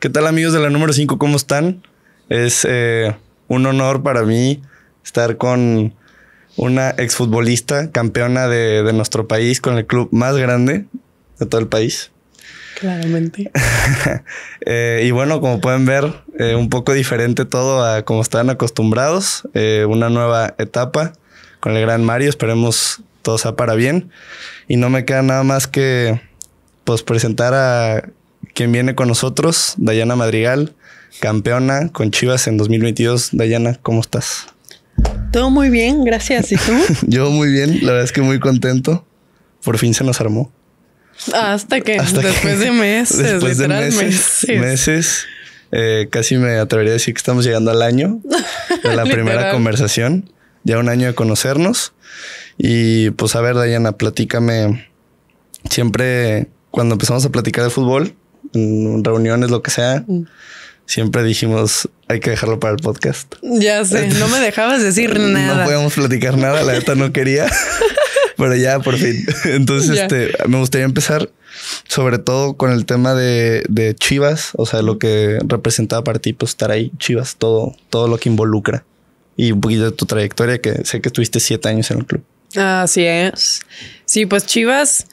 ¿Qué tal amigos de la número 5? ¿Cómo están? Es eh, un honor para mí estar con una exfutbolista, campeona de, nuestro país, con el club más grande de todo el país. Claramente. Eh, y bueno, como pueden ver, eh, un poco diferente todo a como están acostumbrados. una nueva etapa con el gran Mario. Esperemos todo sea para bien. Y no me queda nada más que pues presentar a quien viene con nosotros, Dayana Madrigal, campeona con Chivas en 2022. Dayana, ¿cómo estás? Todo muy bien, gracias. ¿Y tú? Yo muy bien, la verdad es que muy contento. Por fin se nos armó. Hasta que después de meses, después de meses, eh, casi me atrevería a decir que estamos llegando al año de la primera conversación, ya un año de conocernos. Y pues a ver, Dayana, platícame. Siempre cuando empezamos a platicar de fútbol, reuniones, lo que sea, mm. siempre dijimos hay que dejarlo para el podcast. Ya sé, no me dejabas decir nada. No podíamos platicar nada, la neta no quería, pero ya por fin. Entonces, este, me gustaría empezar sobre todo con el tema de, de, Chivas, o sea, lo que representaba para ti, pues estar ahí, Chivas, todo, todo lo que involucra y un poquito de tu trayectoria, que sé que estuviste siete años en el club. Así es. Sí, pues Chivas,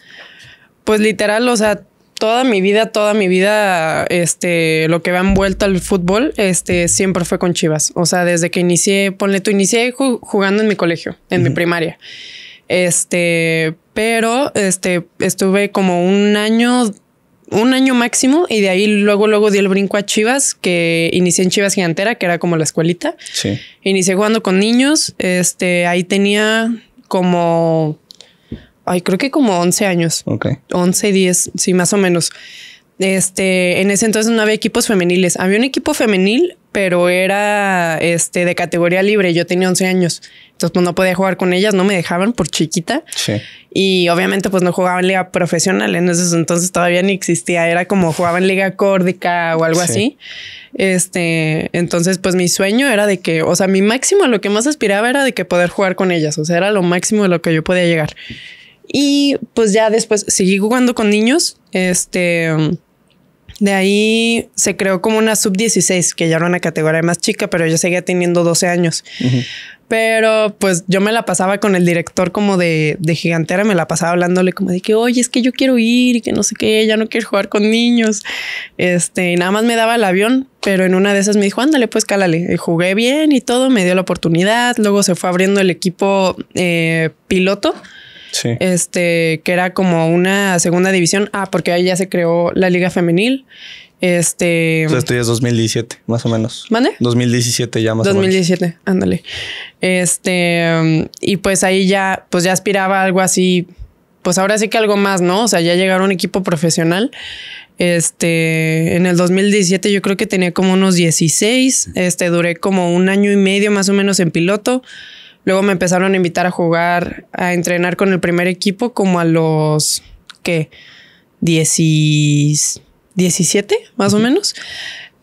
pues literal, o sea, toda mi vida, toda mi vida, este, lo que va envuelto al fútbol, este, siempre fue con Chivas. O sea, desde que inicié, ponle tú, inicié jugando en mi colegio, en mi primaria. Este, pero, este, estuve como un año, un año máximo y de ahí luego, luego di el brinco a Chivas, que inicié en Chivas Gigantera, que era como la escuelita. Sí. Inicié jugando con niños, este, ahí tenía como ay, creo que como 11 años. Ok. 11, 10, sí, más o menos. Este, en ese entonces no había equipos femeniles. Había un equipo femenil, pero era este de categoría libre. Yo tenía 11 años. Entonces, pues no podía jugar con ellas, no me dejaban por chiquita. Sí. Y obviamente, pues no jugaba en liga profesional. En ese entonces todavía ni existía. Era como jugaba en liga córdica o algo así. Este, entonces, pues mi sueño era de que, o sea, mi máximo, lo que más aspiraba era de que poder jugar con ellas. O sea, era lo máximo de lo que yo podía llegar. Y pues ya después seguí jugando con niños. Este, de ahí se creó como una sub-16, que ya era una categoría más chica, pero yo seguía teniendo 12 años. Pero pues yo me la pasaba con el director como de, de, gigantera, me la pasaba hablándole como de que, oye, es que yo quiero ir y que no sé qué, ya no quiero jugar con niños. Este, nada más me daba el avión, pero en una de esas me dijo, ándale, pues cálale. Y jugué bien y todo, me dio la oportunidad. Luego se fue abriendo el equipo eh, piloto Sí. Este, que era como una segunda división. Ah, porque ahí ya se creó la Liga Femenil. Este. O esto ya es 2017, más o menos. ¿Mande? 2017 ya más o menos. 2017, ándale. Este. Y pues ahí ya, pues ya aspiraba a algo así. Pues ahora sí que algo más, ¿no? O sea, ya llegaron a un equipo profesional. Este, en el 2017 yo creo que tenía como unos 16. Este, duré como un año y medio más o menos en piloto. Luego me empezaron a invitar a jugar, a entrenar con el primer equipo como a los, ¿qué? 17, más o menos.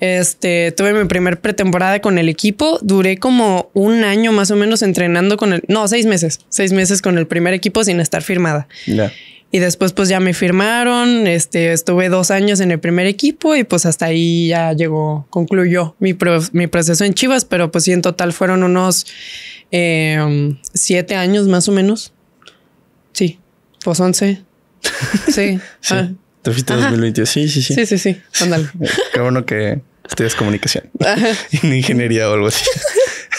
Este, tuve mi primer pretemporada con el equipo, duré como un año más o menos entrenando con el, no, seis meses, seis meses con el primer equipo sin estar firmada. Y después pues ya me firmaron, este, estuve dos años en el primer equipo y pues hasta ahí ya llegó, concluyó mi, proceso en Chivas, pero pues sí, en total fueron unos em, siete años más o menos. Sí, pues once. sí. Ah. Te fuiste 2022. Sí, sí, sí. Sí, sí, sí. Ándale. Qué bueno que estudias comunicación, ingeniería o algo así.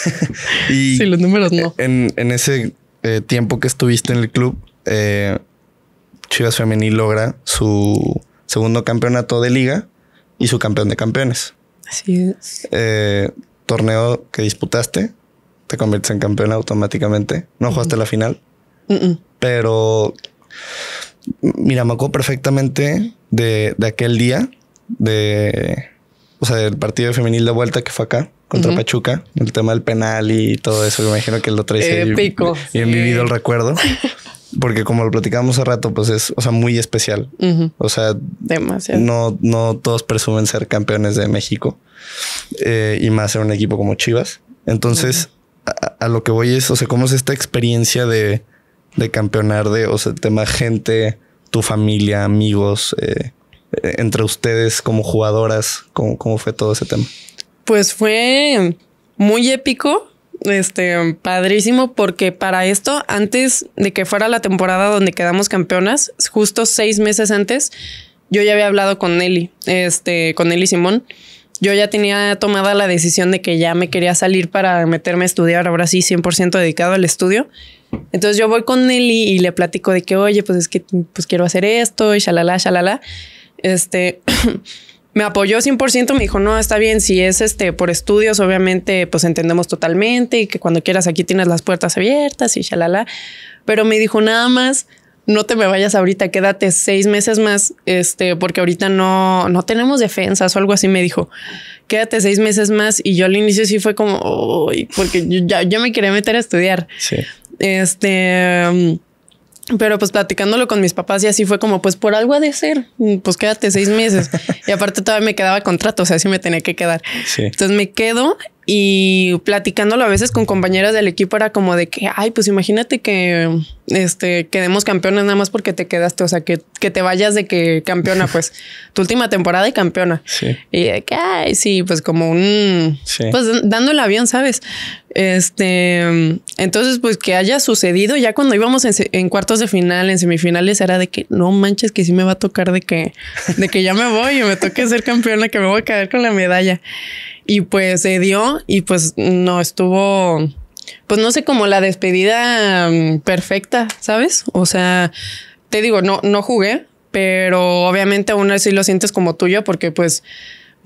y sí, los números no. En, ese eh, tiempo que estuviste en el club, eh, Chivas Femenil logra su segundo campeonato de liga y su campeón de campeones. Así es. Eh, torneo que disputaste, te conviertes en campeón automáticamente. No jugaste mm. la final, pero mira, me acuerdo perfectamente de, de aquel día de o sea, el partido femenil de vuelta que fue acá contra Pachuca, el tema del penal y todo eso, me imagino que lo traes Épico. y, en mi vivido el recuerdo. Porque como lo platicamos hace rato, pues es, o sea, muy especial. O sea, No, no todos presumen ser campeones de México eh, y más en un equipo como Chivas. Entonces, a, lo que voy es, o sea, cómo es esta experiencia de, de campeonar de, o sea, el tema gente, tu familia, amigos, eh, eh, entre ustedes como jugadoras? ¿Cómo, fue todo ese tema? Pues fue muy épico, este, padrísimo, porque para esto, antes de que fuera la temporada donde quedamos campeonas, justo seis meses antes, yo ya había hablado con Nelly, este, con Nelly Simón. Yo ya tenía tomada la decisión de que ya me quería salir para meterme a estudiar, ahora sí, 100% dedicado al estudio. Entonces yo voy con Nelly y le platico de que, oye, pues es que pues quiero hacer esto y shalala, shalala. Este me apoyó 100%, me dijo, "No, está bien, si es este por estudios, obviamente pues entendemos totalmente y que cuando quieras aquí tienes las puertas abiertas y shalala." Pero me dijo, "Nada más no te me vayas ahorita, quédate seis meses más, este, porque ahorita no, no tenemos defensas o algo así, me dijo, quédate seis meses más. Y yo al inicio sí fue como, porque yo, ya, yo me quería meter a estudiar. Sí. Este, pero pues platicándolo con mis papás y así fue como, pues por algo ha de ser, pues quédate seis meses. y aparte todavía me quedaba contrato, o sea, así me tenía que quedar. Entonces me quedo y platicándolo a veces con compañeras del equipo era como de que, ay, pues imagínate que este, quedemos campeones nada más porque te quedaste, o sea, que, te vayas de que campeona, pues tu última temporada y campeona. Y de que, ay, sí, pues como un, pues dando el avión, ¿sabes? Este, entonces, pues que haya sucedido, ya cuando íbamos en, cuartos de final, en semifinales, era de que no manches, que sí me va a tocar de que, de que ya me voy y me toque ser campeona, que me voy a caer con la medalla. Y pues se dio y pues no estuvo, pues no sé, como la despedida mm, perfecta, ¿sabes? O sea, te digo, no, no jugué, pero obviamente aún así lo sientes como tuyo porque pues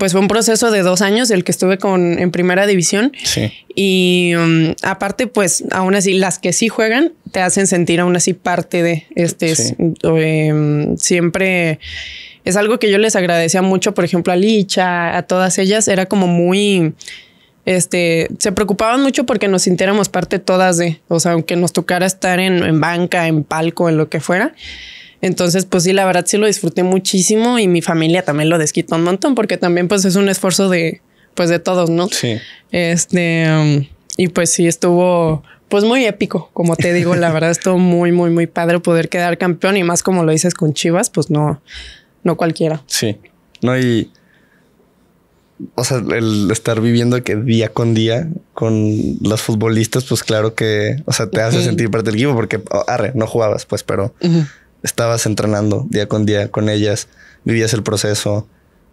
pues fue un proceso de dos años el que estuve con en primera división. Sí. Y um, aparte, pues aún así, las que sí juegan te hacen sentir aún así parte de este. Em, siempre es algo que yo les agradecía mucho, por ejemplo, a Licha, a todas ellas. Era como muy. Este, se preocupaban mucho porque nos sintiéramos parte todas de, o sea, aunque nos tocara estar en, en banca, en palco, en lo que fuera, entonces, pues sí, la verdad sí lo disfruté muchísimo y mi familia también lo desquitó un montón porque también pues es un esfuerzo de pues de todos, ¿no? Sí. Este um, y pues sí estuvo pues muy épico, como te digo, la verdad estuvo muy muy muy padre poder quedar campeón y más como lo dices con Chivas, pues no no cualquiera. Sí. No y o sea, el estar viviendo que día con día con los futbolistas, pues claro que, o sea, te hace sentir parte del equipo porque, arre, no jugabas, pues, pero estabas entrenando día con día con ellas, vivías el proceso,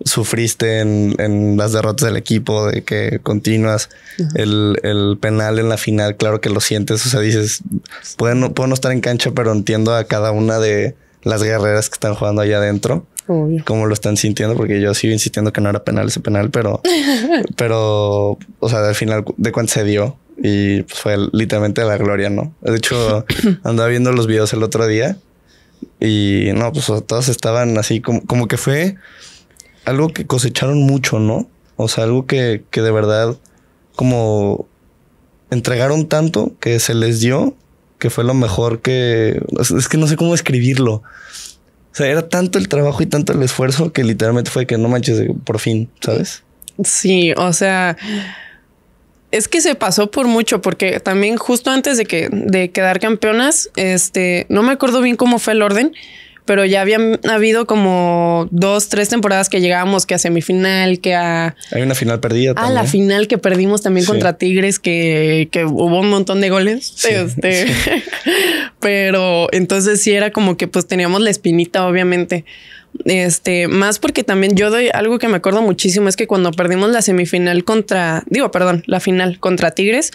sufriste en, las derrotas del equipo, de que continuas, el, penal en la final, claro que lo sientes, o sea, dices, puedo no, estar en cancha, pero entiendo a cada una de las guerreras que están jugando allá adentro. cómo lo están sintiendo, porque yo sigo insistiendo que no era penal ese penal, pero, pero, o sea, al final de cuánto se dio y pues, fue literalmente la gloria, ¿no? De hecho, andaba viendo los videos el otro día y no, pues todas estaban así como, como que fue algo que cosecharon mucho, ¿no? O sea, algo que, que de verdad como entregaron tanto que se les dio, que fue lo mejor que... Es que no sé cómo escribirlo. O sea, era tanto el trabajo y tanto el esfuerzo que literalmente fue que no manches por fin, ¿sabes? Sí, o sea... Es que se pasó por mucho, porque también justo antes de que de quedar campeonas, este, no me acuerdo bien cómo fue el orden, pero ya habían habido como dos, tres temporadas que llegábamos que a semifinal, que a... Hay una final perdida. A la final que perdimos también contra Tigres, que, hubo un montón de goles. Este, pero entonces sí era como que pues teníamos la espinita, obviamente. Este, más porque también yo doy algo que me acuerdo muchísimo es que cuando perdimos la semifinal contra, digo, perdón, la final contra Tigres,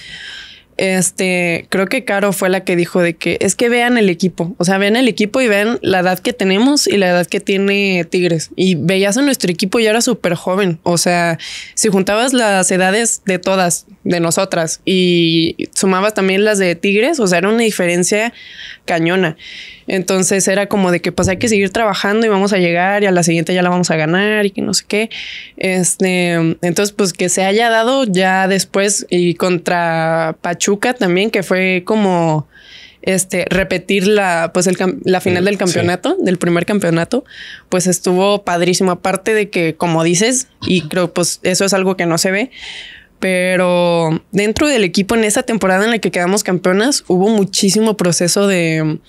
este, creo que Caro fue la que dijo de que es que vean el equipo, o sea, vean el equipo y vean la edad que tenemos y la edad que tiene Tigres. Y veías a nuestro equipo y era súper joven, o sea, si juntabas las edades de todas, de nosotras, y sumabas también las de Tigres, o sea, era una diferencia cañona. Entonces era como de que pues hay que seguir trabajando y vamos a llegar y a la siguiente ya la vamos a ganar y que no sé qué. Este, entonces pues que se haya dado ya después y contra Pacho Chuca también, que fue como este, repetir la, pues la final del campeonato, del primer campeonato, pues estuvo padrísimo. Aparte de que, como dices, y creo, pues eso es algo que no se ve, pero dentro del equipo en esa temporada en la que quedamos campeonas, hubo muchísimo proceso de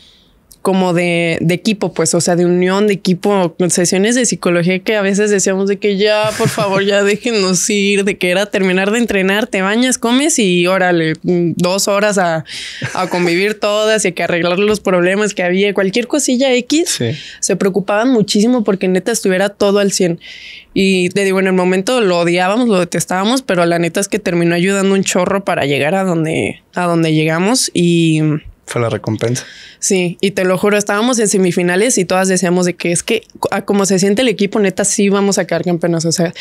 como de, equipo, pues, o sea, de unión, de equipo, sesiones de psicología que a veces decíamos de que ya, por favor, ya déjenos ir, de que era terminar de entrenar, te bañas, comes y órale, dos horas a, convivir todas y que arreglar los problemas que había, cualquier cosilla X, se preocupaban muchísimo porque neta estuviera todo al 100. Y te digo, en el momento lo odiábamos, lo detestábamos, pero la neta es que terminó ayudando un chorro para llegar a donde, a donde llegamos y fue la recompensa. Sí, y te lo juro, estábamos en semifinales y todas decíamos de que es que como se siente el equipo, neta, sí vamos a quedar campeones. O sea,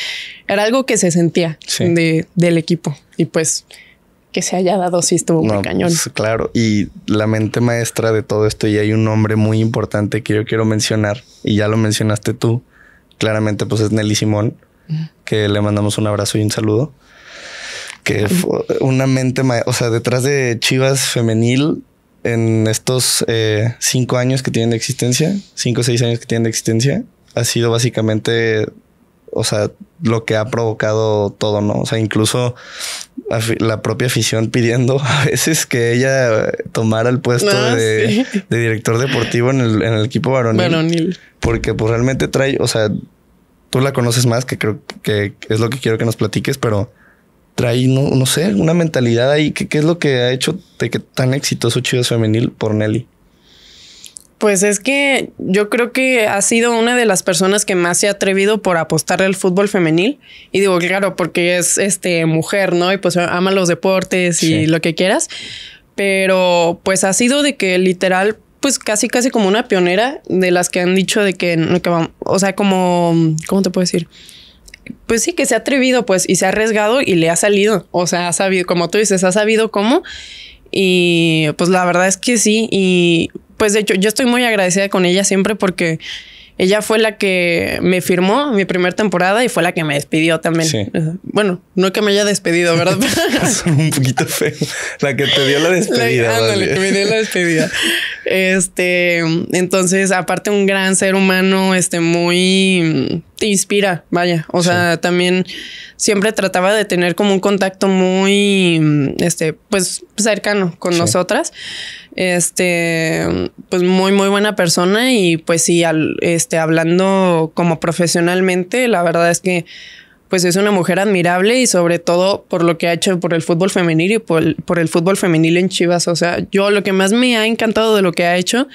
era algo que se sentía del equipo. Y pues que se haya dado sí estuvo muy pues, cañón. claro, y la mente maestra de todo esto, y hay un nombre muy importante que yo quiero mencionar, y ya lo mencionaste tú, claramente pues es Nelly Simón, que le mandamos un abrazo y un saludo. Que fue una mente, o sea, detrás de Chivas femenil en estos eh, cinco años que tienen de existencia, cinco o seis años que tienen de existencia, ha sido básicamente, o sea, lo que ha provocado todo, ¿no? O sea, incluso la, propia afición pidiendo a veces que ella tomara el puesto ah, de, director deportivo en el, equipo varonil, Porque pues realmente trae, o sea, tú la conoces más, que creo que es lo que quiero que nos platiques, pero trae, no, no sé, una mentalidad ahí. ¿Qué, es lo que ha hecho de que tan exitoso Chivas Femenil por Nelly? Pues es que yo creo que ha sido una de las personas que más se ha atrevido por apostarle al fútbol femenil. Y digo, claro, porque es este mujer, ¿no? Y pues ama los deportes y lo que quieras. Pero pues ha sido de que literal, pues casi casi como una pionera de las que han dicho de que, que o sea, como, ¿cómo te puedo decir? pues sí, que se ha atrevido, pues, y se ha arriesgado y le ha salido. O sea, ha sabido, como tú dices, ha sabido cómo. Y pues la verdad es que sí. Y pues de hecho, yo estoy muy agradecida con ella siempre porque ella fue la que me firmó mi primera temporada y fue la que me despidió también. Bueno, no que me haya despedido, ¿verdad? un poquito feo. La que te dio la despedida. La, que me dio la despedida. Este, entonces, aparte un gran ser humano, este, muy te inspira, vaya. O sea, también siempre trataba de tener como un contacto muy, mm, este, pues cercano con nosotras. Este, pues muy, muy buena persona y pues sí, al, este, hablando como profesionalmente, la verdad es que pues es una mujer admirable y sobre todo por lo que ha hecho por el fútbol femenil y por el, por el fútbol femenil en Chivas. O sea, yo lo que más me ha encantado de lo que ha hecho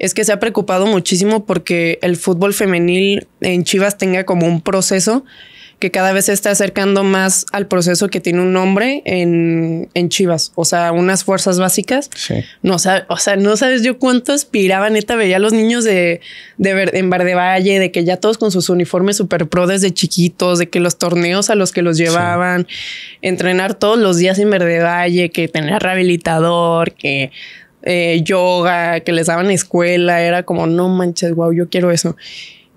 es que se ha preocupado muchísimo porque el fútbol femenil en Chivas tenga como un proceso que cada vez se está acercando más al proceso que tiene un hombre en, Chivas, o sea, unas fuerzas básicas. No, o sea, no sabes yo cuánto aspiraba, neta, veía a los niños de, de en Verde de Valle, de que ya todos con sus uniformes super pro desde chiquitos, de que los torneos a los que los llevaban, entrenar todos los días en Verde Valle, que tener rehabilitador, que eh, yoga, que les daban escuela, era como, no manches, wow, yo quiero eso.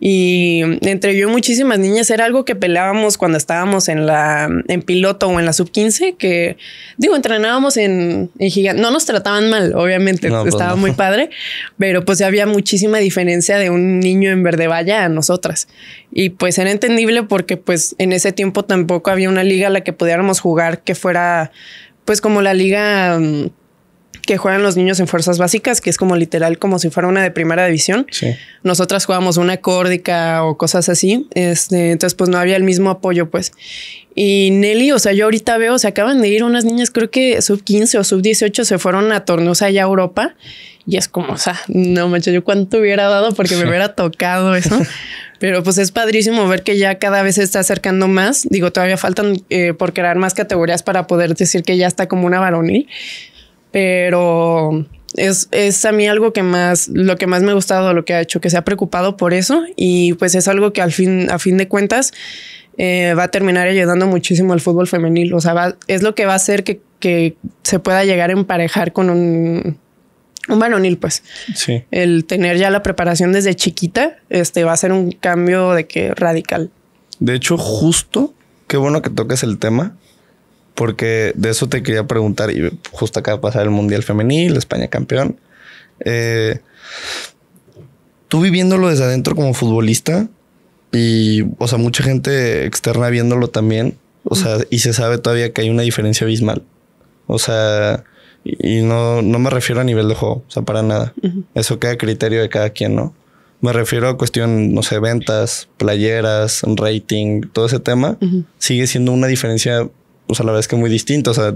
Y entre yo y muchísimas niñas era algo que peleábamos cuando estábamos en la en piloto o en la sub 15, que digo, entrenábamos en, gigante. No nos trataban mal, obviamente, pues estaba muy padre, pero pues había muchísima diferencia de un niño en verde valla a nosotras. Y pues era entendible porque pues en ese tiempo tampoco había una liga a la que pudiéramos jugar que fuera pues como la liga... Mm, que juegan los niños en fuerzas básicas, que es como literal como si fuera una de primera división. Nosotras jugamos una córdica o cosas así. Este, entonces, pues no había el mismo apoyo, pues. Y Nelly, o sea, yo ahorita veo, se acaban de ir unas niñas, creo que sub 15 o sub 18 se fueron a torneos allá a Europa. Y es como, o sea, no manches, yo cuánto hubiera dado porque me hubiera tocado eso. Pero pues es padrísimo ver que ya cada vez se está acercando más. Digo, todavía faltan eh, por crear más categorías para poder decir que ya está como una varonil pero es, a mí algo que más, lo que más me ha gustado, lo que ha hecho, que se ha preocupado por eso y pues es algo que al fin, a fin de cuentas eh, va a terminar ayudando muchísimo al fútbol femenil, o sea, es lo que va a hacer que, se pueda llegar a emparejar con un, un varonil, pues. Sí. El tener ya la preparación desde chiquita, este, va a ser un cambio de que radical. De hecho, justo, qué bueno que toques el tema, porque de eso te quería preguntar, y justo acaba de pasar el Mundial Femenil, España campeón. Eh, tú viviéndolo desde adentro como futbolista, y, o sea, mucha gente externa viéndolo también, o sea, y se sabe todavía que hay una diferencia abismal. O sea, y no, me refiero a nivel de juego, o sea, para nada. Eso queda a criterio de cada quien, ¿no? Me refiero a cuestión, no sé, ventas, playeras, rating, todo ese tema. Sigue siendo una diferencia pues, a la vez que muy distinto. O sea,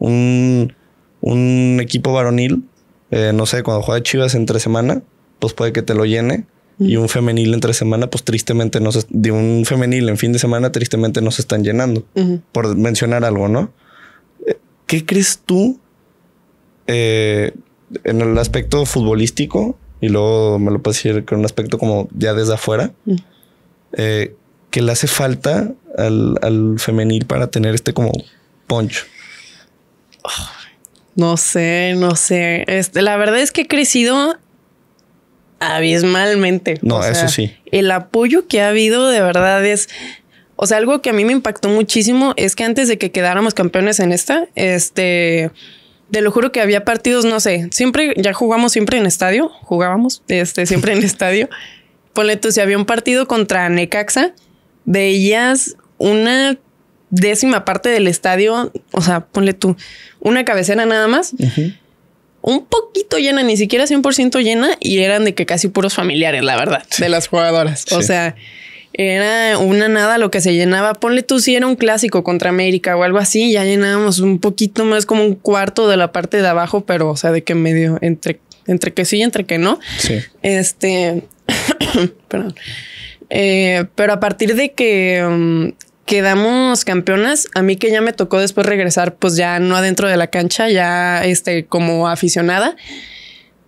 un, equipo varonil, eh, no sé, cuando juega Chivas entre semana, pues puede que te lo llene. Y un femenil entre semana, pues tristemente no se, de un femenil en fin de semana, tristemente no se están llenando. Por mencionar algo, ¿no? Eh, ¿Qué crees tú eh, en el aspecto futbolístico? Y luego me lo puedes decir con un aspecto como ya desde afuera. que le hace falta al, femenil para tener este como poncho no sé, no sé. Este, la verdad es que he crecido abismalmente. No, eso sí. El apoyo que ha habido de verdad es. O sea, algo que a mí me impactó muchísimo es que antes de que quedáramos campeones en esta, este. Te lo juro que había partidos, no sé, siempre, ya jugamos siempre en estadio, jugábamos, este, siempre en estadio. Ponle tú, si había un partido contra Necaxa, veías una décima parte del estadio, o sea, ponle tú una cabecera nada más, un poquito llena, ni siquiera 100% llena, y eran de que casi puros familiares, la verdad, de las jugadoras. O sea, era una nada lo que se llenaba. Ponle tú si era un clásico contra América o algo así, ya llenábamos un poquito más como un cuarto de la parte de abajo, pero o sea, de que medio entre entre que sí y entre que no. Sí. Este, perdón. Eh, pero a partir de que mm, quedamos campeonas. A mí que ya me tocó después regresar, pues ya no adentro de la cancha, ya este, como aficionada.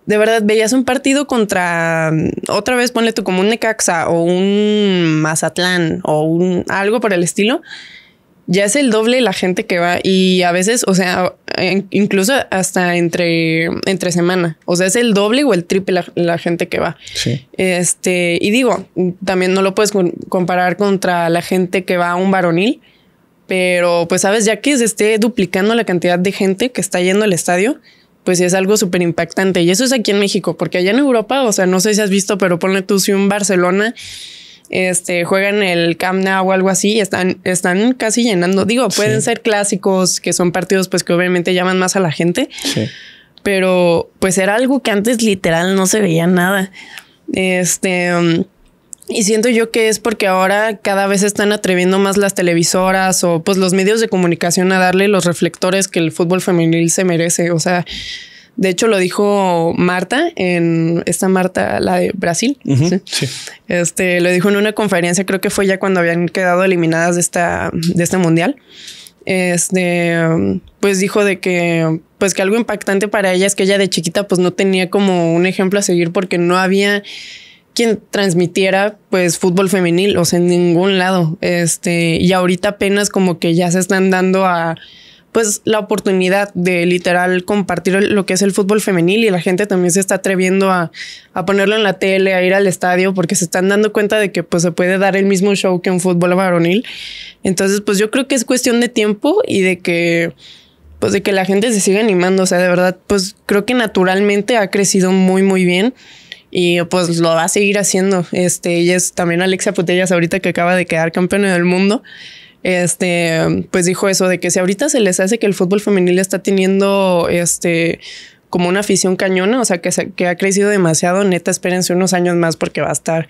De verdad, veías un partido contra, otra vez ponle tú como un Necaxa o un Mazatlán o un algo por el estilo. Ya es el doble la gente que va y a veces, o sea, incluso hasta entre, entre semana. O sea, es el doble o el triple la, gente que va. Este, y digo, también no lo puedes comparar contra la gente que va a un varonil, pero pues sabes, ya que se esté duplicando la cantidad de gente que está yendo al estadio, pues es algo súper impactante. Y eso es aquí en México, porque allá en Europa, o sea, no sé si has visto, pero ponle tú si un Barcelona este, juegan el Camp o algo así y están, están casi llenando. Digo, pueden ser clásicos que son partidos pues que obviamente llaman más a la gente. Pero pues era algo que antes literal no se veía nada. Este... Mm, y siento yo que es porque ahora cada vez están atreviendo más las televisoras o pues los medios de comunicación a darle los reflectores que el fútbol femenil se merece. O sea, de hecho, lo dijo Marta en esta Marta, la de Brasil. Este lo dijo en una conferencia, creo que fue ya cuando habían quedado eliminadas de esta, de este mundial. Este, pues dijo de que, pues que algo impactante para ella es que ella de chiquita, pues no tenía como un ejemplo a seguir porque no había quien transmitiera pues fútbol femenil, o sea, en ningún lado. Este, y ahorita apenas como que ya se están dando a pues la oportunidad de literal compartir lo que es el fútbol femenil y la gente también se está atreviendo a, ponerlo en la tele, a ir al estadio, porque se están dando cuenta de que pues se puede dar el mismo show que un fútbol varonil. Entonces, pues yo creo que es cuestión de tiempo y de que pues de que la gente se siga animando, o sea, de verdad, pues creo que naturalmente ha crecido muy muy bien y pues lo va a seguir haciendo. Este, ella es también Alexia Putellas ahorita que acaba de quedar campeona del mundo este, pues dijo eso de que si ahorita se les hace que el fútbol femenil está teniendo, este, como una afición cañona, o sea, que, que ha crecido demasiado, neta, espérense unos años más porque va a estar,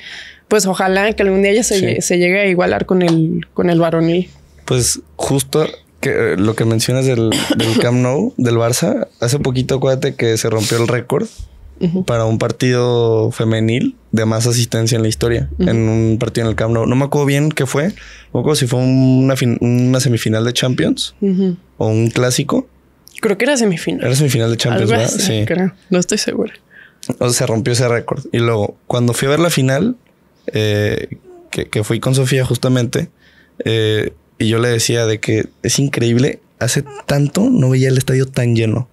pues ojalá que algún día ya se, llegue a igualar con el, con el varonil. Pues justo que lo que mencionas del, del Camp Nou, del Barça, hace poquito acuérdate que se rompió el récord para un partido femenil de más asistencia en la historia, en un partido en el Camp No me acuerdo bien qué fue, no me acuerdo si fue una, semifinal de Champions o un clásico. Creo que era semifinal. Era semifinal de Champions, No estoy segura. O sea, se rompió ese récord. Y luego, cuando fui a ver la final, eh, que, fui con Sofía justamente, eh, y yo le decía de que es increíble, hace tanto no veía el estadio tan lleno.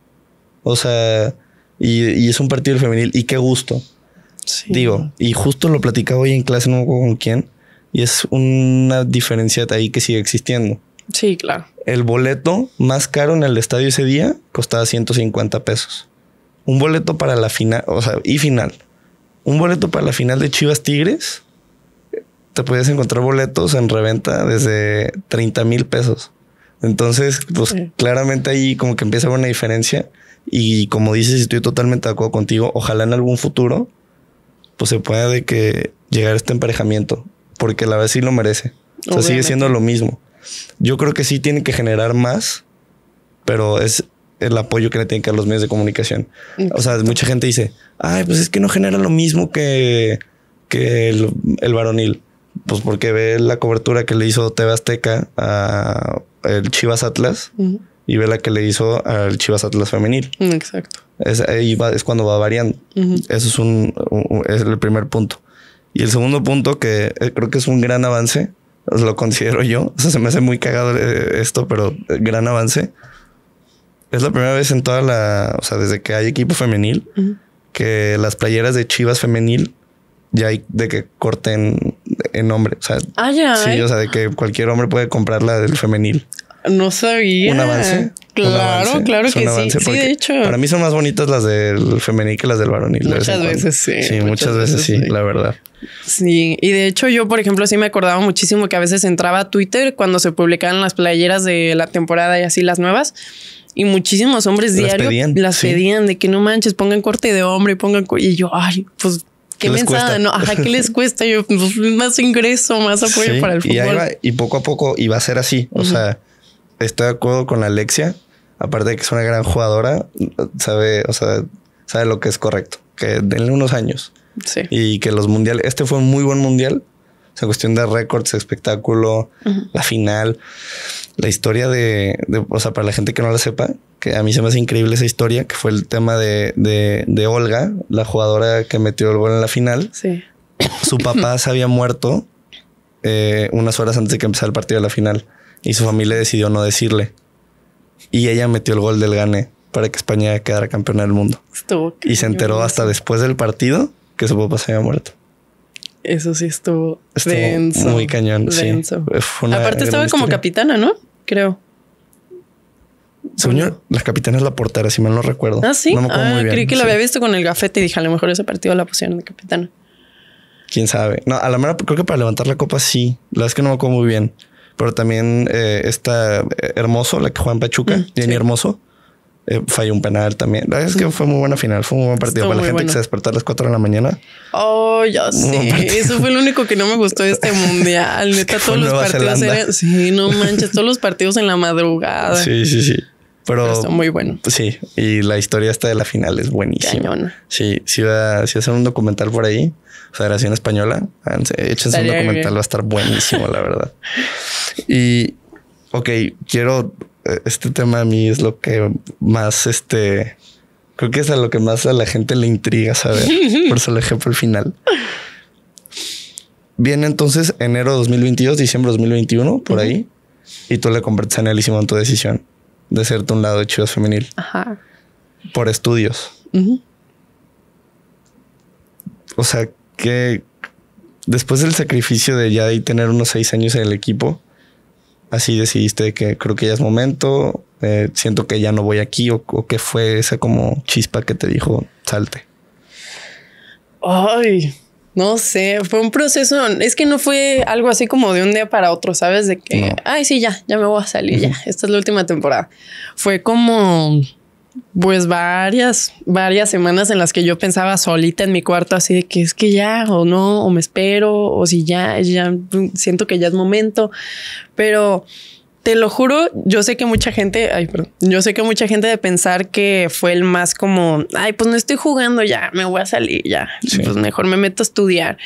O sea, y, es un partido femenil y qué gusto. Digo, y justo lo platicaba hoy en clase, no me acuerdo con quién, y es una diferencia ahí que sigue existiendo. Sí, claro. El boleto más caro en el estadio ese día costaba 150 pesos. Un boleto para la final, o sea, y final. Un boleto para la final de Chivas Tigres, te podías encontrar boletos en reventa desde 30 mil pesos. Entonces, pues claramente ahí como que empieza a haber una diferencia. Y como dices, estoy totalmente de acuerdo contigo. Ojalá en algún futuro, pues se pueda de que llegar a este emparejamiento, porque la vez sí lo merece. O sea, sigue siendo lo mismo. Yo creo que sí tiene que generar más, pero es el apoyo que le tienen que dar los medios de comunicación. O sea, mucha gente dice, ay, pues es que no genera lo mismo que, que el varonil pues porque ve la cobertura que le hizo TV Azteca a el Chivas Atlas y ve la que le hizo al Chivas Atlas femenil. Mm, exacto. Es, ahí va, es cuando va variando. Eso es un, es el primer punto. Y el segundo punto que eh, creo que es un gran avance, pues, lo considero yo. O sea, se me hace muy cagado eh, esto, pero eh, gran avance. Es la primera vez en toda la, o sea, desde que hay equipo femenil, que las playeras de Chivas femenil ya hay de que corten en hombre. O sea, de que cualquier hombre puede comprar la del femenil. No sabía. Un avance. Claro, claro que sí. Sí, de hecho. Para mí son más bonitas las del femenil que las del varonil. Muchas veces sí. Sí, muchas, veces, sí, la verdad. Sí, y de hecho yo, por ejemplo, sí me acordaba muchísimo que a veces entraba a Twitter cuando se publicaban las playeras de la temporada y así las nuevas. Y muchísimos hombres diarios las pedían, de que no manches, pongan corte de hombre, pongan... Y yo, ay, pues qué, les cuesta? Ajá, ¿qué les cuesta? Yo, pues, más ingreso, más apoyo para el fútbol. Y, poco a poco iba a ser así. O sea, estoy de acuerdo con Alexia. Aparte de que es una gran jugadora, sabe, o sea, sabe lo que es correcto. Que denle unos años. Sí. Y que los mundiales, este fue un muy buen mundial sea, cuestión de récords, espectáculo, la final, la historia de, o sea, para la gente que no la sepa, que a mí se me hace increíble esa historia, que fue el tema de, Olga, la jugadora que metió el gol en la final. Sí. Su papá se había muerto eh, unas horas antes de que empezara el partido de la final y su familia decidió no decirle. Y ella metió el gol del Gane para que España quedara campeona del mundo. Estuvo y se enteró hasta después del partido que su papá se había muerto. Eso sí estuvo, estuvo Muy cañón. Sí. Aparte estaba como capitana, ¿no? Creo. Señor, la capitana es la portera, si mal no recuerdo. Ah, sí. No me acuerdo ah, muy bien. Creí que la había visto con el gafete y dije, a lo mejor ese partido la pusieron de capitana. Quién sabe. No, a la mera creo que para levantar la copa sí. La verdad es que no me acuerdo muy bien. Pero también eh, está eh, Hermoso, la que juega en Pachuca, mm, Jenny Hermoso. Eh, un penal también. Es que fue muy buena final, fue un buen partido para la gente que se despertó a las cuatro de la mañana. Oh, ya sé. Eso fue lo único que no me gustó de este mundial. Neta, todos los partidos eran... Sí, no manches, todos los partidos en la madrugada. Sí, sí, sí. Pero, está muy bueno. Sí, y la historia esta de la final es buenísima. Cañona. Sí, si va, si hacen un documental por ahí, Federación Española, échense un documental, va a estar buenísimo, la verdad. Y, ok, quiero este tema a mí es lo que más, este, creo que es a lo que más a la gente le intriga saber. Por eso lo dejé final. Viene entonces enero 2022, diciembre 2021, por ahí. Y tú le convertes en Elísimo en tu decisión de de un lado de chivas femenil. Por estudios. O sea, que después del sacrificio de ya y tener unos seis años en el equipo, así decidiste que creo que ya es momento, eh, siento que ya no voy aquí o, que qué fue esa como chispa que te dijo salte? Ay, no sé, fue un proceso, es que no fue algo así como de un día para otro, ¿sabes? De que, ay, sí, ya, ya me voy a salir, ya, esta es la última temporada. Fue como pues varias, varias semanas en las que yo pensaba solita en mi cuarto así de que es que ya o no, o me espero, o si ya, ya siento que ya es momento, pero te lo juro, yo sé que mucha gente, ay, perdón, yo sé que mucha gente de pensar que fue el más como, ay, pues no estoy jugando ya, me voy a salir ya, pues mejor me meto a estudiar,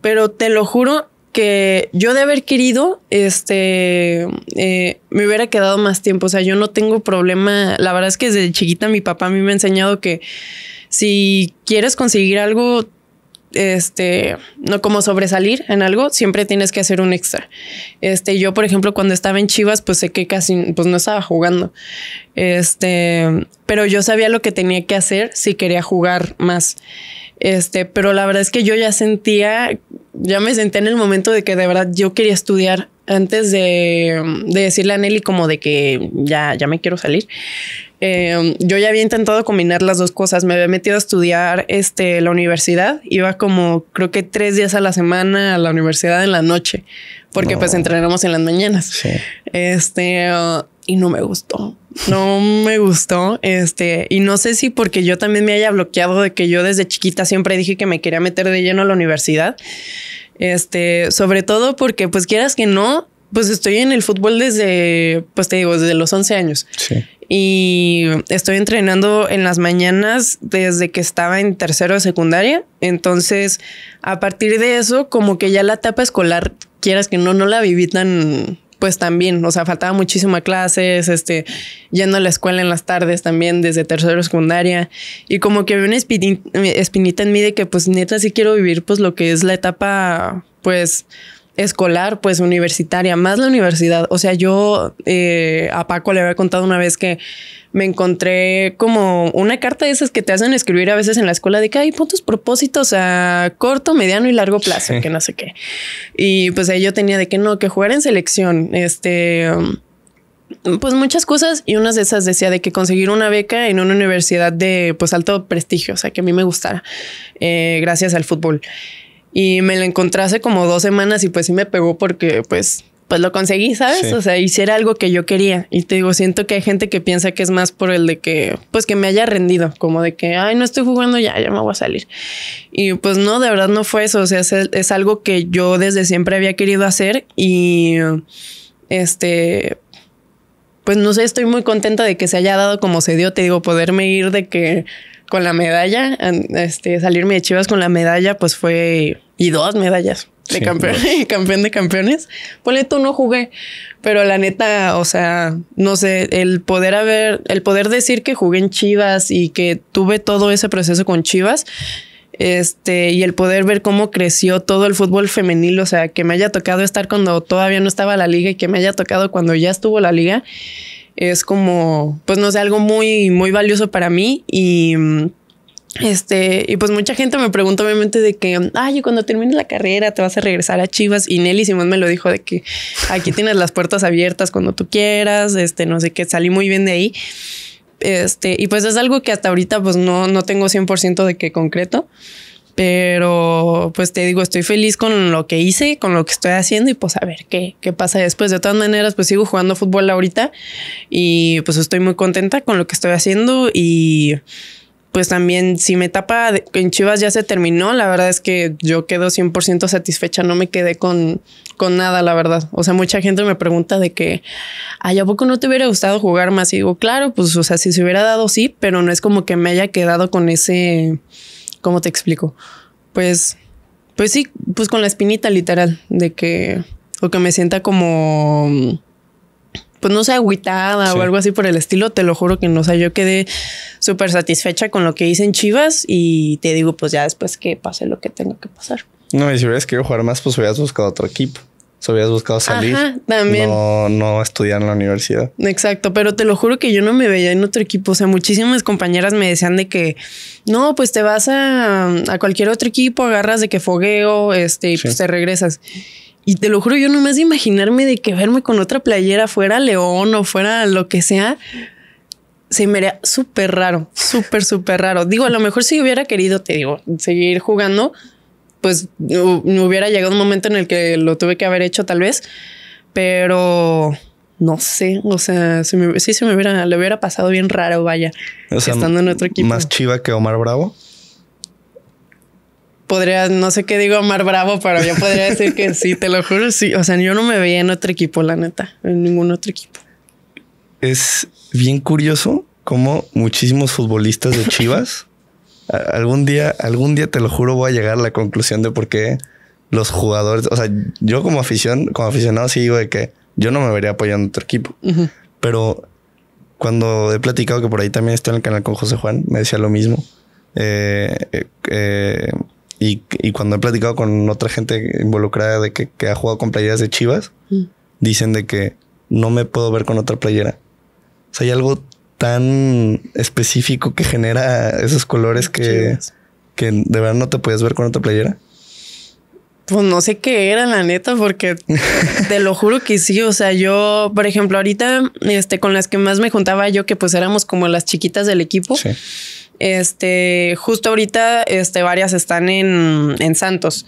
pero te lo juro, que yo de haber querido, este, eh, me hubiera quedado más tiempo. O sea, yo no tengo problema. La verdad es que desde chiquita mi papá a mí me ha enseñado que si quieres conseguir algo, este, no como sobresalir en algo, siempre tienes que hacer un extra. Este, yo, por ejemplo, cuando estaba en Chivas, pues sé que casi, pues no estaba jugando. Este, pero yo sabía lo que tenía que hacer si quería jugar más. Este, pero la verdad es que yo ya sentía, ya me senté en el momento de que de verdad yo quería estudiar antes de, decirle a Nelly como de que ya, ya me quiero salir. Em, yo ya había intentado combinar las dos cosas. Me había metido a estudiar este, la universidad. Iba como, creo que tres días a la semana a la universidad en la noche, porque pues entrenamos en las mañanas. Este, y no me gustó. No me gustó. Este, y no sé si porque yo también me haya bloqueado de que yo desde chiquita siempre dije que me quería meter de lleno a la universidad. Este, sobre todo porque, pues quieras que no, pues estoy en el fútbol desde, pues te digo, desde los 11 años. Y estoy entrenando en las mañanas desde que estaba en tercero de secundaria. Entonces, a partir de eso, como que ya la etapa escolar, quieras que no, no la viví tan pues también, o sea, faltaba muchísima clases, este, yendo a la escuela en las tardes también, desde tercero secundaria, y como que había una espinita, en mí de que pues neta sí quiero vivir pues lo que es la etapa, pues escolar, pues universitaria, más la universidad. O sea, yo eh, a Paco le había contado una vez que me encontré como una carta de esas que te hacen escribir a veces en la escuela de que hay puntos propósitos a corto, mediano y largo plazo, que no sé qué. Y pues ahí yo tenía de que no, que jugar en selección, este pues muchas cosas y unas de esas decía de que conseguir una beca en una universidad de pues alto prestigio, o sea, que a mí me gustara, eh, gracias al fútbol. Y me lo encontré hace como dos semanas y pues sí me pegó porque pues pues lo conseguí, ¿sabes? O sea, hiciera algo que yo quería. Y te digo, siento que hay gente que piensa que es más por el de que, pues que me haya rendido, como de que, ay, no estoy jugando ya, ya me voy a salir. Y pues no, de verdad no fue eso. O sea, es algo que yo desde siempre había querido hacer y este, pues no sé, estoy muy contenta de que se haya dado como se dio, te digo, poderme ir de que con la medalla, este, salirme de Chivas con la medalla, pues fue, y dos medallas de campeón, y campeón de campeones. Poleto no jugué, pero la neta, o sea, no sé, el poder haber, el poder decir que jugué en Chivas y que tuve todo ese proceso con Chivas, este, y el poder ver cómo creció todo el fútbol femenil, o sea, que me haya tocado estar cuando todavía no estaba la liga y que me haya tocado cuando ya estuvo la liga es como, pues no sé, algo muy, muy valioso para mí y... Mm, este, y pues mucha gente me pregunta obviamente de que, ay, cuando termine la carrera te vas a regresar a Chivas. Y Nelly Simón me lo dijo de que aquí tienes las puertas abiertas cuando tú quieras, este, no sé qué, salí muy bien de ahí. Este, y pues es algo que hasta ahorita pues no, no tengo 100% de que concreto. Pero pues te digo, estoy feliz con lo que hice, con lo que estoy haciendo y pues a ver qué, pasa después. De todas maneras, pues sigo jugando fútbol ahorita y pues estoy muy contenta con lo que estoy haciendo y pues también si me tapa en Chivas ya se terminó, la verdad es que yo quedo 100% satisfecha, no me quedé con, con nada, la verdad. O sea, mucha gente me pregunta de que, ay, ¿a poco no te hubiera gustado jugar más? Y digo, claro, pues, o sea, si se hubiera dado, sí, pero no es como que me haya quedado con ese ¿Cómo te explico? Pues, pues sí, pues con la espinita literal de que, o que me sienta como, pues no sé, agüitada o algo así por el estilo, te lo juro que no, o sea, yo quedé súper satisfecha con lo que hice en Chivas y te digo, pues ya después que pase lo que tenga que pasar. No, y si hubieras querido jugar más, pues hubieras buscado otro equipo si hubieras buscado salir, también. No, no estudiar en la universidad. Exacto, pero te lo juro que yo no me veía en otro equipo. O sea, muchísimas compañeras me decían de que no, pues te vas a, cualquier otro equipo, agarras de que fogueo, este, y pues te regresas. Y te lo juro, yo no nomás de imaginarme de que verme con otra playera, fuera León o fuera lo que sea, se me haría súper raro, súper, súper raro. Digo, a lo mejor si hubiera querido, te digo, seguir jugando, pues hubiera llegado un momento en el que lo tuve que haber hecho tal vez, pero no sé, o sea, si me, sí se me hubiera, le hubiera pasado bien raro, vaya, o estando en otro equipo. ¿Más chiva que Omar Bravo? Podría, no sé qué digo Omar Bravo, pero yo podría decir que sí, te lo juro, sí. O sea, yo no me veía en otro equipo, la neta, en ningún otro equipo. Es bien curioso cómo muchísimos futbolistas de Chivas algún día, algún día te lo juro, voy a llegar a la conclusión de por qué los jugadores, o sea, yo como afición, como aficionado sí digo de que yo no me vería apoyando a otro equipo, pero cuando he platicado que por ahí también estoy en el canal con José Juan, me decía lo mismo. Eh, eh, eh, y, cuando he platicado con otra gente involucrada de que, ha jugado con playeras de Chivas, mm. dicen de que no me puedo ver con otra playera. O sea, hay algo tan específico que genera esos colores que, de verdad no te puedes ver con otra playera? Pues no sé qué era, la neta, porque te lo juro que sí. O sea, yo, por ejemplo, ahorita, este, con las que más me juntaba yo, que pues éramos como las chiquitas del equipo. Este, justo ahorita, este, varias están en, en Santos.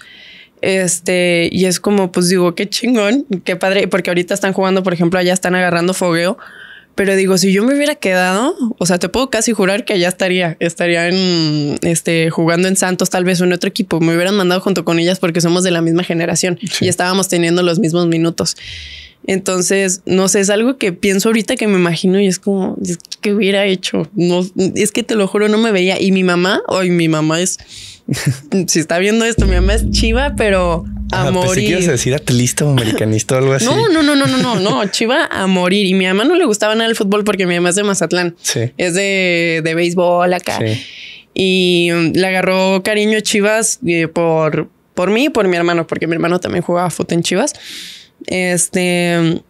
Este, y es como, pues digo, qué chingón, qué padre, porque ahorita están jugando, por ejemplo, allá están agarrando fogueo. Pero digo, si yo me hubiera quedado, o sea, te puedo casi jurar que allá estaría, estaría en, este, jugando en Santos, tal vez o en otro equipo. Me hubieran mandado junto con ellas porque somos de la misma generación y estábamos teniendo los mismos minutos. Entonces, no sé, es algo que pienso ahorita que me imagino y es como, es ¿qué hubiera hecho? No, es que te lo juro, no me veía. Y mi mamá, hoy mi mamá es, si está viendo esto, mi mamá es chiva, pero a morir. si quieres decir atlista o americanista o algo así. No, no, no, no, no, no, a morir. Y mi mamá no le gustaba nada el fútbol porque mi mamá es de Mazatlán. Sí. Es de, béisbol acá. Y le agarró cariño a Chivas eh, por, por mí y por mi hermano, porque mi hermano también jugaba fútbol en Chivas. Este.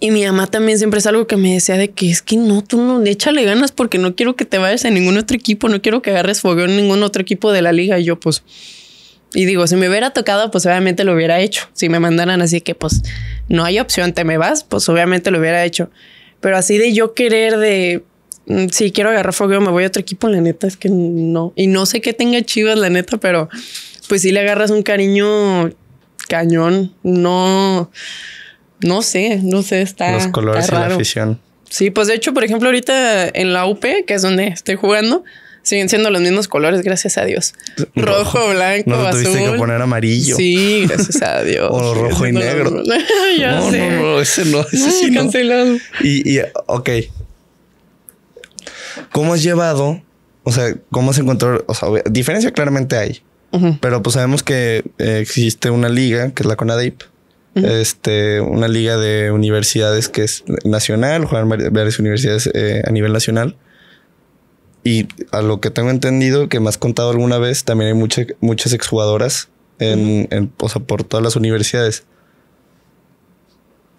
Y mi mamá también siempre es algo que me decía de que es que no, tú no, échale ganas porque no quiero que te vayas a ningún otro equipo, no quiero que agarres fogueo en ningún otro equipo de la liga. Y yo, pues, y digo, si me hubiera tocado, pues obviamente lo hubiera hecho. Si me mandaran así que, pues, no hay opción, te me vas, pues obviamente lo hubiera hecho. Pero así de yo querer de, mm, si quiero agarrar fogueo, me voy a otro equipo, la neta es que no. Y no sé qué tenga Chivas, la neta, pero pues si le agarras un cariño cañón. No, no sé, no sé, está. Los colores la afición. Sí, pues de hecho, por ejemplo, ahorita en la UP, que es donde estoy jugando, Siguen siendo los mismos colores, gracias a Dios. Rojo, blanco, blanco, no azul. tuviste que poner amarillo. Sí, gracias a Dios. o rojo y negro. no, no, no, ese no, ese sí cancelado. Y, y, ok. ¿Cómo has llevado? O sea, ¿cómo has encontrado? O sea, diferencia claramente hay. Pero pues sabemos que eh, existe una liga, que es la CONADEIP. Este, una liga de universidades que es nacional, juegan varias universidades eh, a nivel nacional y a lo que tengo entendido, que me has contado alguna vez, también hay muchas muchas exjugadoras en, en, o sea, por todas las universidades.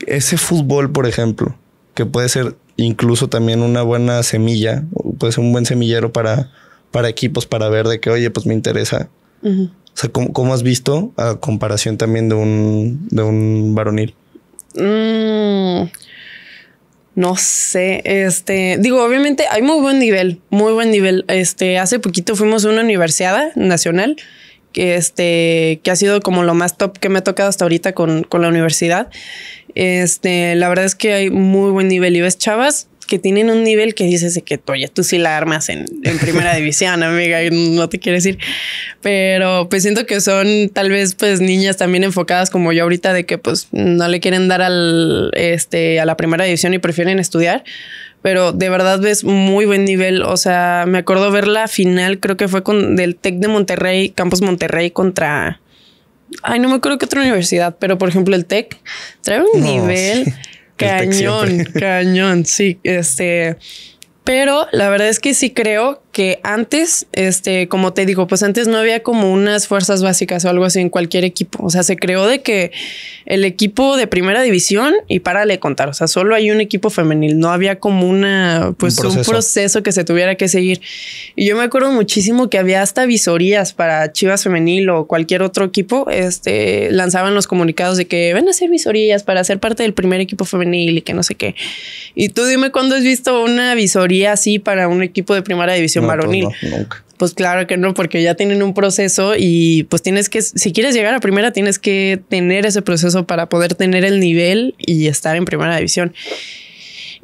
Ese fútbol, por ejemplo, que puede ser incluso también una buena semilla, puede ser un buen semillero para, para equipos, para ver de que, oye, pues me interesa. O sea, ¿cómo, has visto a comparación también de un, de un varonil? Mm, no sé, este, digo, obviamente hay muy buen nivel, muy buen nivel. Este, hace poquito fuimos a una universidad nacional que este, que ha sido como lo más top que me ha tocado hasta ahorita con, con la universidad. Este, la verdad es que hay muy buen nivel y ves chavas que tienen un nivel que dices que tú, tú sí la armas en, primera división, amiga, no te quiero decir. Pero pues siento que son tal vez pues niñas también enfocadas como yo ahorita de que pues no le quieren dar al, este, a la primera división y prefieren estudiar pero de verdad ves muy buen nivel. O sea, me acuerdo ver la final, creo que fue con del Tec de Monterrey, Campus Monterrey contra. Ay, no me acuerdo qué otra universidad, pero por ejemplo el Tec trae un nivel Cañón, cañón, sí. Este, pero la verdad es que sí creo antes, este, como te digo, pues antes no había como unas fuerzas básicas o algo así en cualquier equipo. O sea, se creó de que el equipo de primera división y para le contar. O sea, solo hay un equipo femenil. No había como una, pues un proceso, que se tuviera que seguir. Y yo me acuerdo muchísimo que había hasta visorías para Chivas Femenil o cualquier otro equipo. Este, lanzaban los comunicados de que ven a hacer visorías para ser parte del primer equipo femenil y que no sé qué. Y tú dime cuándo has visto una visoría así para un equipo de primera división pues Pues claro que no, porque ya tienen un proceso y pues tienes que, si quieres llegar a primera, tienes que tener ese proceso para poder tener el nivel y estar en primera división.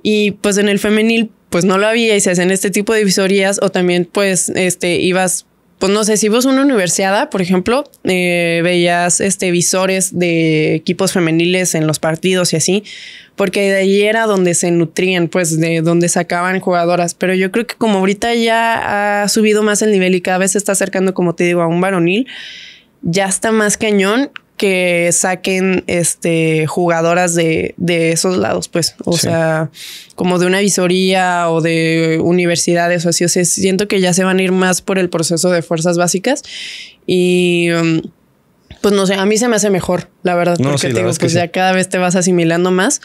Y pues en el femenil, pues no lo había y se hacen este tipo de divisorías o también pues este ibas pues no sé, si vos una universidad, por ejemplo, eh, veías este, visores de equipos femeniles en los partidos y así, porque de ahí era donde se nutrían, pues de donde sacaban jugadoras. Pero yo creo que como ahorita ya ha subido más el nivel y cada vez se está acercando, como te digo, a un varonil, ya está más cañón que saquen este, jugadoras de, de esos lados, pues, o sea, como de una visoría o de universidades o así, o sea, siento que ya se van a ir más por el proceso de fuerzas básicas y... Um, pues no sé, a mí se me hace mejor, la verdad, porque te digo, pues que ya cada vez te vas asimilando más.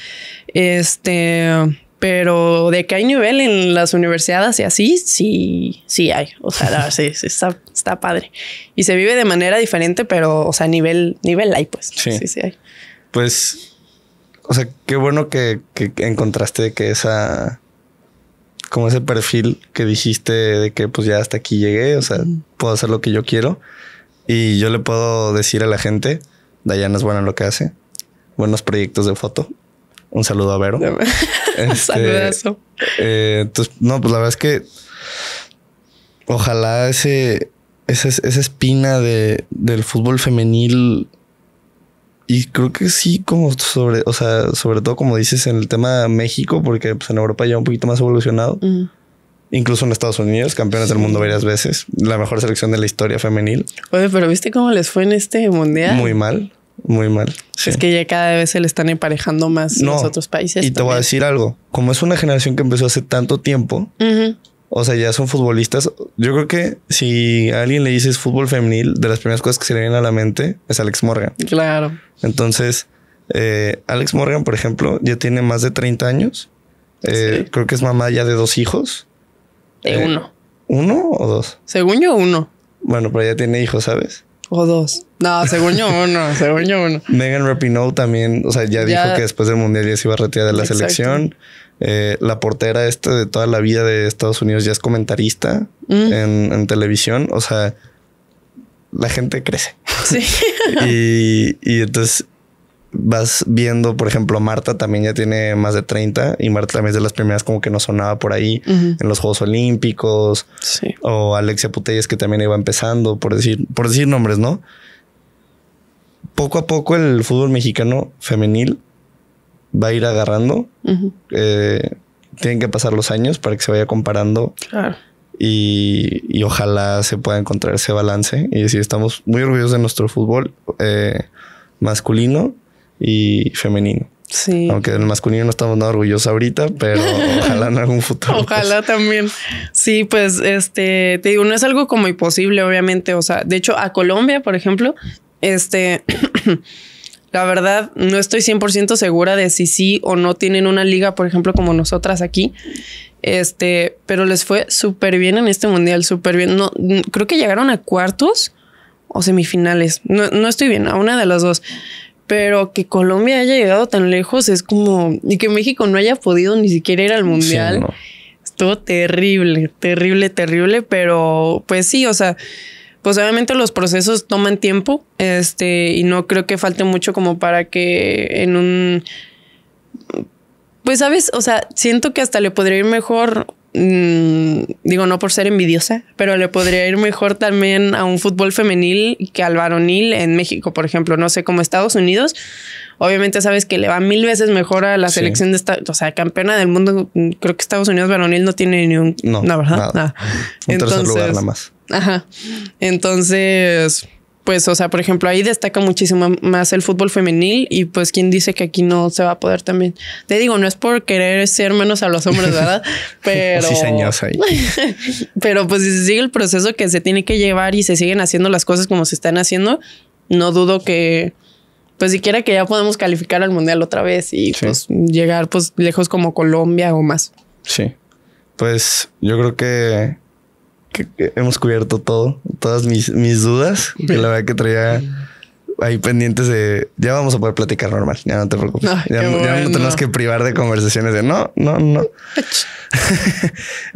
Este, pero de que hay nivel en las universidades y así, sí, sí hay. O sea, la, sí, sí, está, padre. Y se vive de manera diferente, pero, o sea, nivel, nivel hay, pues. Sí, sí, hay. Pues, o sea, qué bueno que, encontraste que esa, como ese perfil que dijiste de que pues ya hasta aquí llegué, o sea, puedo hacer lo que yo quiero y yo le puedo decir a la gente, Dayana es buena en lo que hace, buenos proyectos de foto. Un saludo a Vero. Saludazo. Este, eh, entonces, no, pues la verdad es que ojalá ese, esa, espina de, del fútbol femenil y creo que sí, como sobre, o sea, sobre todo como dices en el tema México, porque pues, en Europa ya un poquito más evolucionado. Mm. Incluso en Estados Unidos, campeones del mundo varias veces. La mejor selección de la historia femenil. Oye, pero ¿viste cómo les fue en este mundial? Muy mal muy mal. Es que ya cada vez se le están emparejando más en los otros países. Y te voy a decir algo, como es una generación que empezó hace tanto tiempo, o sea, ya son futbolistas, yo creo que si a alguien le dices fútbol femenil, de las primeras cosas que se le vienen a la mente es Alex Morgan. Claro. Entonces, eh, Alex Morgan, por ejemplo, ya tiene más de 30 años. Eh, creo que es mamá ya de dos hijos. De eh, uno. ¿Uno o dos? Según yo, uno. Bueno, pero ya tiene hijos, ¿sabes? o dos. No, según yo uno, según yo uno. Megan Rapinoe también, o sea, ya, dijo que después del mundial ya se iba a retirar de la selección. Eh, la portera esta de toda la vida de Estados Unidos ya es comentarista mm. en, televisión. O sea, la gente crece. Sí. y entonces vas viendo, por ejemplo, Marta también ya tiene más de 30 y Marta también es de las primeras como que no sonaba por ahí en los Juegos Olímpicos o Alexia Putellas que también iba empezando por decir, por decir nombres, ¿no? Poco a poco el fútbol mexicano femenil va a ir agarrando. Eh, tienen que pasar los años para que se vaya comparando. Y, ojalá se pueda encontrar ese balance y decir, estamos muy orgullosos de nuestro fútbol eh, masculino, y femenino. Sí. Aunque del masculino no estamos nada orgullosos ahorita, pero ojalá en algún futuro. Pues. ojalá también. Sí, pues este, te digo, no es algo como imposible, obviamente. O sea, de hecho, a Colombia, por ejemplo, este, la verdad, no estoy 100% segura de si sí o no tienen una liga, por ejemplo, como nosotras aquí. Este, pero les fue súper bien en este mundial, súper bien. No, creo que llegaron a cuartos o semifinales. No, no estoy bien, a una de las dos pero que Colombia haya llegado tan lejos es como, y que México no haya podido ni siquiera ir al mundial. Estuvo terrible, terrible, terrible, pero pues sí, o sea, pues obviamente los procesos toman tiempo, este, y no creo que falte mucho como para que en un... Pues sabes, o sea, siento que hasta le podría ir mejor Mm, digo, no por ser envidiosa, pero le podría ir mejor también a un fútbol femenil que al varonil en México, por ejemplo, no sé, como Estados Unidos. Obviamente sabes que le va mil veces mejor a la selección de esta o sea, campeona del mundo. Mm, creo que Estados Unidos varonil no tiene ni un, no, no Nada. Entonces, nada más. Ajá. Entonces, pues, o sea, por ejemplo, ahí destaca muchísimo más el fútbol femenil y pues quién dice que aquí no se va a poder también. Te digo, no es por querer ser menos a los hombres, ¿verdad? Pero... pero pues si se sigue el proceso que se tiene que llevar y se siguen haciendo las cosas como se están haciendo, no dudo que pues siquiera que ya podamos calificar al mundial otra vez y pues llegar pues lejos como Colombia o más. Sí. Pues yo creo que que, hemos cubierto todo, todas mis, mis dudas, que la verdad que traía ahí pendientes de ya vamos a poder platicar normal. Ya no te preocupes. ya, no tenemos que privar de conversaciones de no, no, no.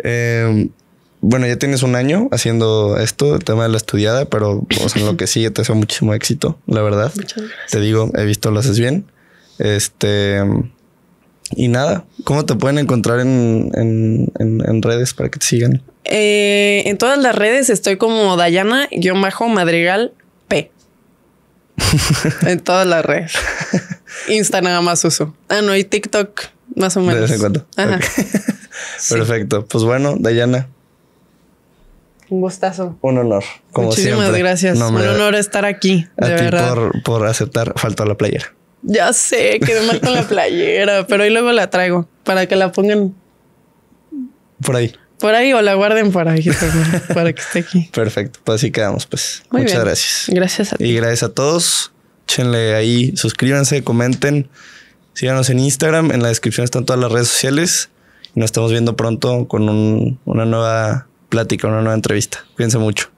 Em, bueno, ya tienes un año haciendo esto, el tema de la estudiada, pero en lo que sigue te deseo muchísimo éxito, la verdad. Te digo, he visto lo haces bien. Este y nada, ¿cómo te pueden encontrar en, en, redes para que te sigan? Eh, en todas las redes estoy como Dayana-Madrigal P. en todas las redes. Insta nada más uso. Ah, no, y TikTok más o menos. De vez en cuando. Perfecto. Pues bueno, Dayana. Un gustazo. Un honor, Muchísimas gracias. Un honor estar aquí, Por, por aceptar. Falta la playera. Ya sé, quedé mal con la playera, pero hoy luego la traigo para que la pongan por ahí. Por ahí o la guarden por ahí para que esté aquí. Perfecto, pues así quedamos, pues. Muchas gracias. Gracias a ti. Y gracias a todos. Échenle ahí, suscríbanse, comenten, síganos en Instagram, en la descripción están todas las redes sociales. y Nos estamos viendo pronto con una nueva plática, una nueva entrevista. Cuídense mucho.